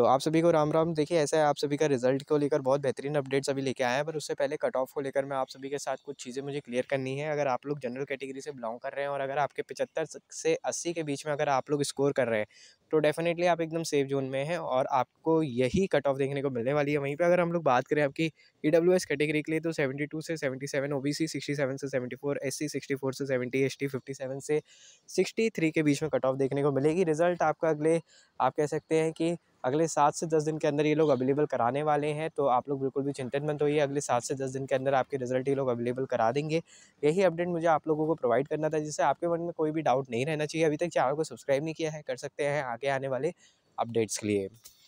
तो आप सभी को राम राम देखिए ऐसा है आप सभी का रिजल्ट को लेकर बहुत बेहतरीन अपडेट्स अभी लेके आए हैं पर उससे पहले कट ऑफ को लेकर मैं आप सभी के साथ कुछ चीज़ें मुझे क्लियर करनी है अगर आप लोग जनरल कैटेगरी से बिलोंग कर रहे हैं और अगर आपके पचहत्तर से अस्सी के बीच में अगर आप लोग स्कोर कर रहे हैं तो डेफिनेटली आप एकदम सेफ जोन में हैं और आपको यही कट ऑफ देखने को मिलने वाली है वहीं पर अगर हम लोग बात करें आपकी ई डब्ल्यू एस कैटेगरी के लिए तो सेवेंटी टू से seventy seven O B C sixty seven से seventy four S C sixty four से seventy S T fifty seven से सिक्सटी थ्री के बीच में कट ऑफ देखने को मिलेगी रिजल्ट आपका अगले आप कह सकते हैं कि अगले सात से दस दिन के अंदर ये लोग अवेलेबल कराने वाले हैं तो आप लोग बिल्कुल भी चिंतित मत होइए अगले सात से दस दिन के अंदर आपके रिजल्ट ये लोग अवेलेबल करा देंगे यही अपडेट मुझे आप लोगों को प्रोवाइड करना था जिससे आपके मन में कोई भी डाउट नहीं रहना चाहिए अभी तक चैनल को सब्सक्राइब नहीं किया है कर सकते हैं आगे आने वाले अपडेट्स के लिए